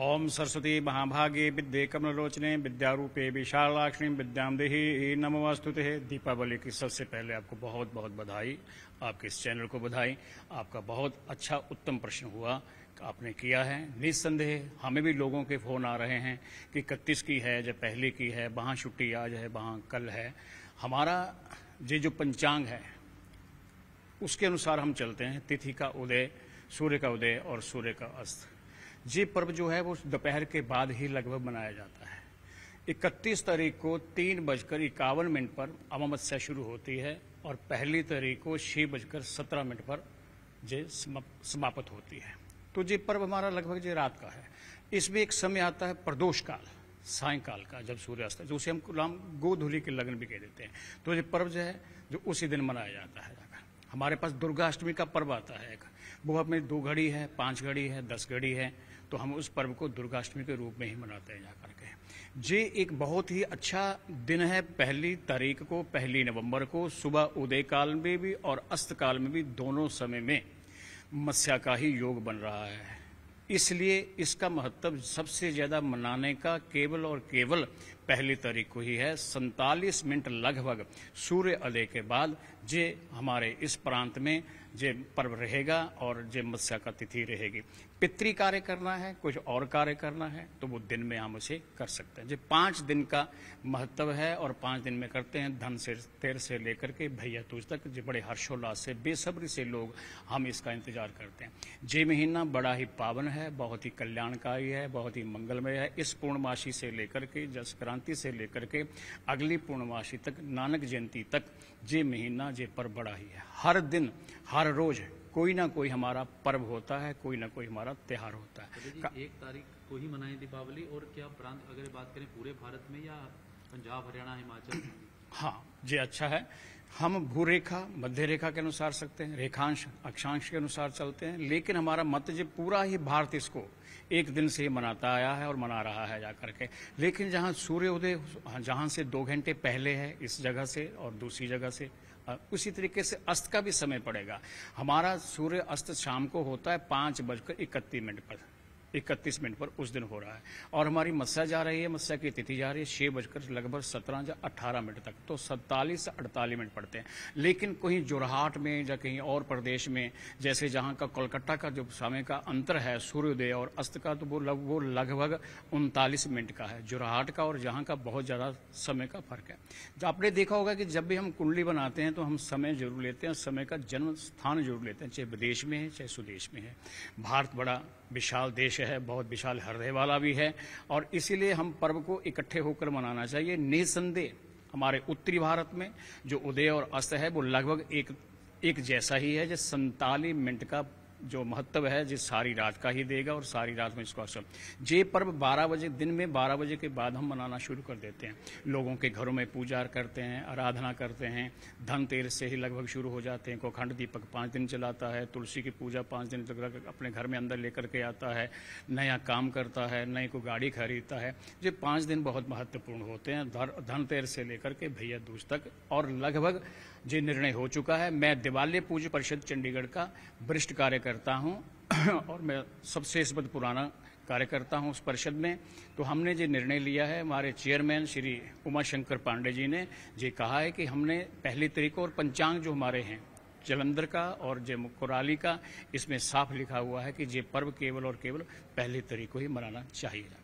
ओम सरस्वती महाभागे विद्ये कमलोचने विद्यारूपे विशालाक्षणी विद्याम नम वस्तु दीपावली की सबसे पहले आपको बहुत बहुत बधाई आपके इस चैनल को बधाई आपका बहुत अच्छा उत्तम प्रश्न हुआ आपने किया है निस्संदेह हमें भी लोगों के फोन आ रहे हैं कि इकतीस की है जब पहले की है वहाँ छुट्टी आज है वहाँ कल है हमारा ये जो पंचांग है उसके अनुसार हम चलते हैं तिथि का उदय सूर्य का उदय और सूर्य का अस्त ये पर्व जो है वो दोपहर के बाद ही लगभग मनाया जाता है 31 तारीख को तीन बजकर इक्यावन मिनट पर अमावस्या शुरू होती है और पहली तारीख को छह बजकर सत्रह मिनट पर ये समाप्त होती है तो ये पर्व हमारा लगभग ये रात का है इसमें एक समय आता है प्रदोष काल सायकाल का जब सूर्यास्त जो उसे हम नाम गोधूली के लग्न भी कह देते हैं तो ये पर्व जो है जो उसी दिन मनाया जाता है हमारे पास दुर्गाष्टमी का पर्व आता है वो अपने दो घड़ी है पांच घड़ी है दस घड़ी है तो हम उस पर्व को दुर्गाष्टमी के रूप में ही मनाते हैं जाकर के ये एक बहुत ही अच्छा दिन है पहली तारीख को पहली नवंबर को सुबह उदय काल में भी और अस्त काल में भी दोनों समय में मत्स्या का ही योग बन रहा है इसलिए इसका महत्व सबसे ज़्यादा मनाने का केवल और केवल पहली तारीख को ही है सैतालीस मिनट लगभग सूर्य उदय के बाद जे हमारे इस प्रांत में जे पर्व रहेगा और जे मत्स्या का तिथि रहेगी पितृ कार्य करना है कुछ और कार्य करना है तो वो दिन में हम उसे कर सकते हैं जे पांच दिन का महत्व है और पांच दिन में करते हैं धन से तेर से लेकर के भैया तूज तक जो बड़े हर्षोल्लास से बेसब्री से लोग हम इसका इंतजार करते हैं जे महीना बड़ा ही पावन है बहुत ही कल्याणकारी है बहुत ही मंगलमय है इस पूर्णमासी से लेकर के जस क्रांति से लेकर के अगली पूर्णमासी तक नानक जयंती तक जे महीना जे पर्व बड़ा ही है हर दिन हर रोज कोई ना कोई हमारा पर्व होता है कोई ना कोई हमारा त्यौहार होता है तो एक तारीख को ही मनाएं दीपावली और क्या प्रांत अगर बात करें पूरे भारत में या पंजाब हरियाणा हिमाचल हाँ जी अच्छा है हम भू रेखा मध्य रेखा के अनुसार सकते हैं रेखांश अक्षांश के अनुसार चलते हैं लेकिन हमारा मत जो पूरा ही भारत इसको एक दिन से ही मनाता आया है और मना रहा है जाकर के लेकिन जहां सूर्योदय जहां से दो घंटे पहले है इस जगह से और दूसरी जगह से उसी तरीके से अस्त का भी समय पड़ेगा हमारा सूर्य अस्त शाम को होता है पांच बजकर इकतीस मिनट पर इकतीस मिनट पर उस दिन हो रहा है और हमारी मत्स्या जा रही है मत्स्या की तिथि जा रही है छह बजकर लगभग सत्रह या अठारह मिनट तक तो सत्तालीस से अड़तालीस मिनट पड़ते हैं लेकिन कहीं जोरहाट में या कहीं और प्रदेश में जैसे जहां का कोलकाता का जो समय का अंतर है सूर्योदय और अस्त का तो वो लग, वो लगभग उनतालीस मिनट का है जोरहाट का और जहाँ का बहुत ज़्यादा समय का फर्क है तो आपने देखा होगा कि जब भी हम कुंडली बनाते हैं तो हम समय जरूर लेते हैं समय का जन्म स्थान जरूर लेते हैं चाहे विदेश में है चाहे स्वदेश में है भारत बड़ा विशाल देश है है बहुत विशाल हृदय वाला भी है और इसीलिए हम पर्व को इकट्ठे होकर मनाना चाहिए निसंदेह हमारे उत्तरी भारत में जो उदय और अस्त है वो लगभग एक एक जैसा ही है जो संताली मिनट का जो महत्व है जिस सारी रात का ही देगा और सारी रात में इसको असर जे पर्व 12 बजे दिन में 12 बजे के बाद हम मनाना शुरू कर देते हैं लोगों के घरों में पूजा करते हैं आराधना करते हैं धनतेरस से ही लगभग शुरू हो जाते हैं कोखंड दीपक पाँच दिन चलाता है तुलसी की पूजा पाँच दिन तक अपने घर में अंदर लेकर के आता है नया काम करता है नई को गाड़ी खरीदता है ये पाँच दिन बहुत महत्वपूर्ण होते हैं धनतेरस से लेकर के भैया दूज तक और लगभग ये निर्णय हो चुका है मैं दिवाली पूज परिषद चंडीगढ़ का वरिष्ठ कार्यकर्ता करता हूं और मैं सबसे इस बद पुराना कार्यकर्ता हूं उस परिषद में तो हमने जो निर्णय लिया है हमारे चेयरमैन श्री उमाशंकर पांडे जी ने ये कहा है कि हमने पहली तरीक और पंचांग जो हमारे हैं जलंधर का और जय मुकुराली का इसमें साफ लिखा हुआ है कि ये पर्व केवल और केवल पहली तरीक को ही मनाना चाहिए